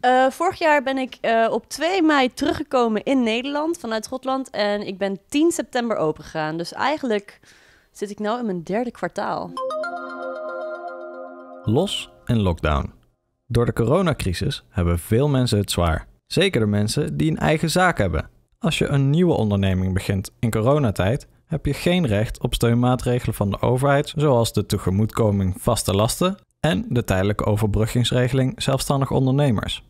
Eh, vorig jaar ben ik eh, op 2 mei teruggekomen in Nederland vanuit Schotland. En ik ben 10 september opengegaan. Dus eigenlijk zit ik nu in mijn derde kwartaal. Los en lockdown. Door de coronacrisis hebben veel mensen het zwaar. Zeker de mensen die een eigen zaak hebben. Als je een nieuwe onderneming begint in coronatijd, heb je geen recht op steunmaatregelen van de overheid, zoals de tegemoetkoming vaste lasten en de tijdelijke overbruggingsregeling zelfstandig ondernemers.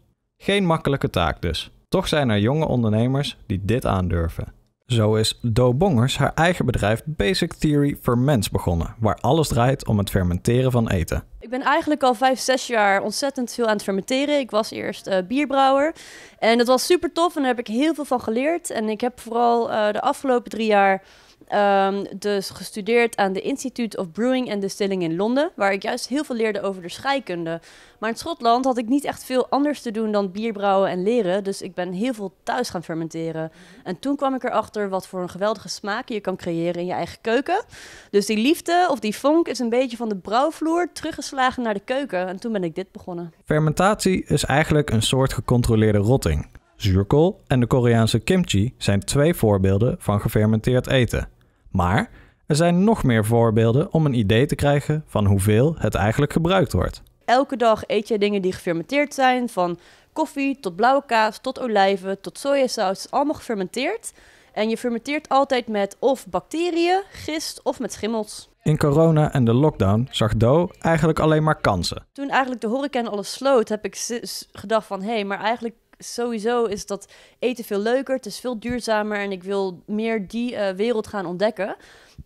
Geen makkelijke taak dus. Toch zijn er jonge ondernemers die dit aandurven. Zo is Do Bongers haar eigen bedrijf Basic Theory for Mens begonnen, waar alles draait om het fermenteren van eten. Ik ben eigenlijk al vijf, zes jaar ontzettend veel aan het fermenteren. Ik was eerst uh, bierbrouwer en dat was super tof en daar heb ik heel veel van geleerd. En ik heb vooral eh, de afgelopen drie jaar Ehm, dus gestudeerd aan de Institute of Brewing and Distilling in Londen, waar ik juist heel veel leerde over de scheikunde. Maar in Schotland had ik niet echt veel anders te doen dan bier brouwen en leren, dus ik ben heel veel thuis gaan fermenteren. En toen kwam ik erachter wat voor een geweldige smaak je kan creëren in je eigen keuken. Dus die liefde of die vonk is een beetje van de brouwvloer teruggeslagen naar de keuken en toen ben ik dit begonnen. Fermentatie is eigenlijk een soort gecontroleerde rotting. Zuurkool en de Koreaanse kimchi zijn twee voorbeelden van gefermenteerd eten. Maar er zijn nog meer voorbeelden om een idee te krijgen van hoeveel het eigenlijk gebruikt wordt. Elke dag eet je dingen die gefermenteerd zijn, van koffie tot blauwe kaas, tot olijven, tot sojasaus, allemaal gefermenteerd. En je fermenteert altijd met of bacteriën, gist of met schimmels. In corona en de lockdown zag Do eigenlijk alleen maar kansen. Toen eigenlijk de horeca alles sloot, heb ik gedacht van... hé, hey, maar eigenlijk sowieso is dat eten veel leuker, het is veel duurzamer en ik wil meer die eh, wereld gaan ontdekken.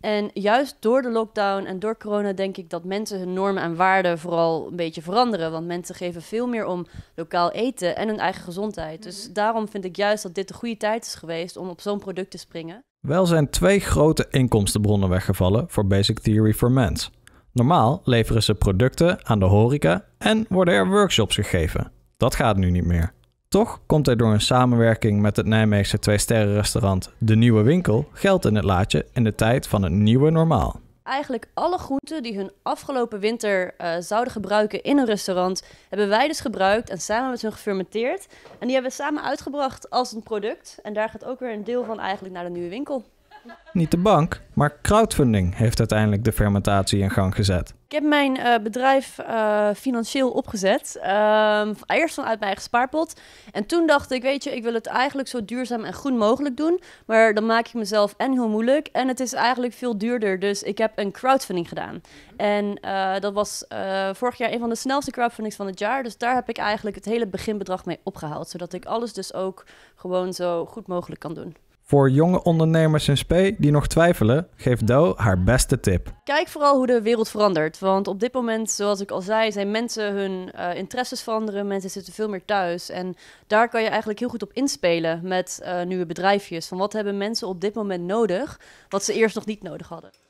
En juist door de lockdown en door corona denk ik dat mensen hun normen en waarden vooral een beetje veranderen. Want mensen geven veel meer om lokaal eten en hun eigen gezondheid. Dus mhm. daarom vind ik juist dat dit de goede tijd is geweest om op zo'n product te springen. Wel zijn twee grote inkomstenbronnen weggevallen voor Basic Theory for Mens. Normaal leveren ze producten aan de horeca en worden er workshops gegeven. Dat gaat nu niet meer. Toch komt er door een samenwerking met het Nijmeegse twee sterren restaurant De Nieuwe Winkel geld in het laadje in de tijd van het nieuwe normaal. Eigenlijk alle groenten die hun afgelopen winter eh, zouden gebruiken in een restaurant, hebben wij dus gebruikt en samen met hun gefermenteerd. En die hebben we samen uitgebracht als een product. En daar gaat ook weer een deel van eigenlijk naar de nieuwe winkel. Niet de bank, maar crowdfunding heeft uiteindelijk de fermentatie in gang gezet. Ik heb mijn eh, bedrijf eh, financieel opgezet. Ehm, eerst vanuit mijn eigen spaarpot. En toen dacht ik, weet je, ik wil het eigenlijk zo duurzaam en groen mogelijk doen. Maar dan maak ik mezelf en heel moeilijk. En het is eigenlijk veel duurder. Dus ik heb een crowdfunding gedaan. En eh, dat was vorig jaar een van de snelste crowdfundings van het jaar. Dus daar heb ik eigenlijk het hele beginbedrag mee opgehaald. Zodat ik alles dus ook gewoon zo goed mogelijk kan doen. Voor jonge ondernemers in SP die nog twijfelen, geeft Do haar beste tip. Kijk vooral hoe de wereld verandert. Want op dit moment, zoals ik al zei, zijn mensen hun eh, interesses veranderen. Mensen zitten veel meer thuis. En daar kan je eigenlijk heel goed op inspelen met eh, nieuwe bedrijfjes. Van wat hebben mensen op dit moment nodig, wat ze eerst nog niet nodig hadden.